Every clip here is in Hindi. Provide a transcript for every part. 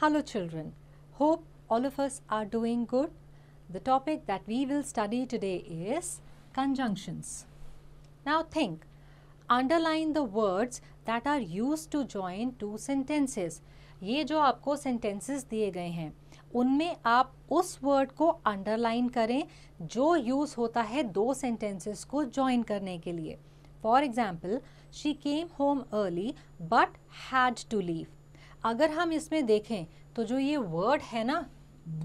Hello children, hope all of us are doing good. The topic that we will study today is conjunctions. Now think, underline the words that are used to join two sentences. ये जो आपको sentences दिए गए हैं उनमें आप उस word को underline करें जो use होता है दो sentences को join करने के लिए For example, she came home early but had to leave. अगर हम इसमें देखें तो जो ये वर्ड है ना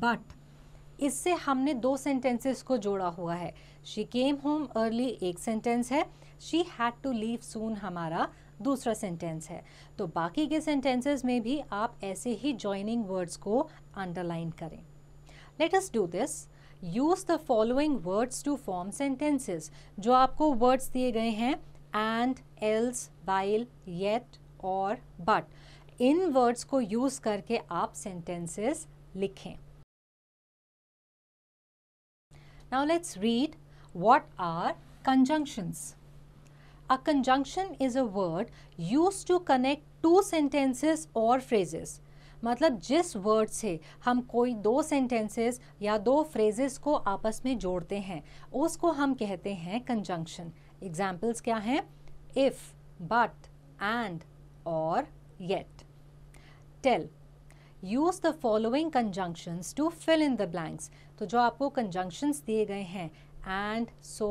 बट इससे हमने दो सेंटेंसेस को जोड़ा हुआ है शी केम होम अर्ली एक सेंटेंस है she had to leave soon हमारा दूसरा सेंटेंस है तो बाकी के सेंटेंसेस में भी आप ऐसे ही ज्वाइनिंग वर्ड्स को अंडरलाइन करें let us do this use the following words to form sentences जो आपको वर्ड्स दिए गए हैं and else while yet or but इन वर्ड्स को यूज़ करके आप सेंटेंसेस लिखें now let's read what are conjunctions a conjunction is a word use to connect two sentences और फ्रेजेस मतलब जिस वर्ड से हम कोई दो सेंटेंसेस या दो फ्रेजेस को आपस में जोड़ते हैं उसको हम कहते हैं कंजंक्शन एग्जाम्पल्स क्या हैं if but and or yet tell use the following conjunctions to fill in the blanks तो जो आपको कंजंक्शंस दिए गए हैं एंड सो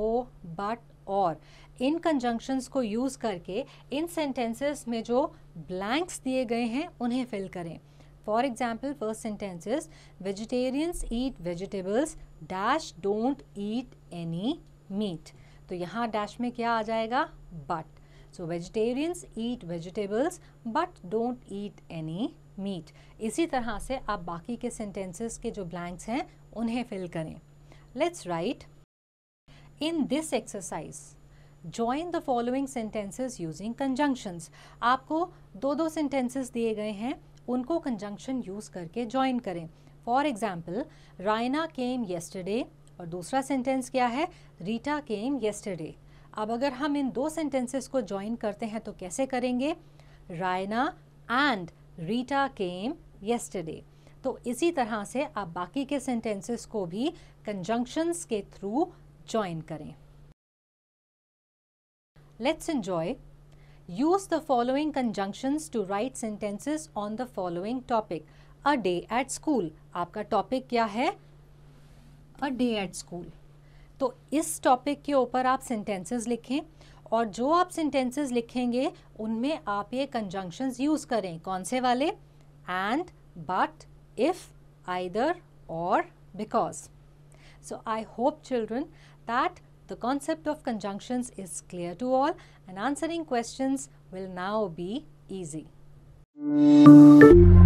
बट और इन कंजंक्शंस को यूज़ करके इन सेंटेंसेस में जो ब्लैंक्स दिए गए हैं उन्हें फिल करें for example first sentences vegetarians eat vegetables dash don't eat any meat तो यहाँ डैश में क्या आ जाएगा but so vegetarians eat vegetables but don't eat any meat इसी तरह से आप बाकी के सेंटेंसेस के जो ब्लैंक्स हैं उन्हें फिल करें let's write in this exercise join the following sentences using conjunctions आपको दो दो सेंटेंसेस दिए गए हैं उनको कंजंक्शन यूज़ करके ज्वाइन करें for example Raina came yesterday और दूसरा सेंटेंस क्या है रीटा केम येस्टरडे अब अगर हम इन दो सेंटेंसेस को ज्वाइन करते हैं तो कैसे करेंगे Raina and Rita came yesterday तो इसी तरह से आप बाकी के सेंटेंसेस को भी कंजंक्शंस के थ्रू ज्वाइन करें let's enjoy use the following conjunctions to write sentences on the following topic a day at school आपका टॉपिक क्या है अ डे एट स्कूल तो इस टॉपिक के ऊपर आप सेंटेंसेस लिखें और जो आप सेंटेंसेस लिखेंगे उनमें आप ये कंजंक्शंस यूज़ करें कौन से वाले and but if either or because so I hope children that concept of conjunctions is clear to all and answering answering will now be easy easy.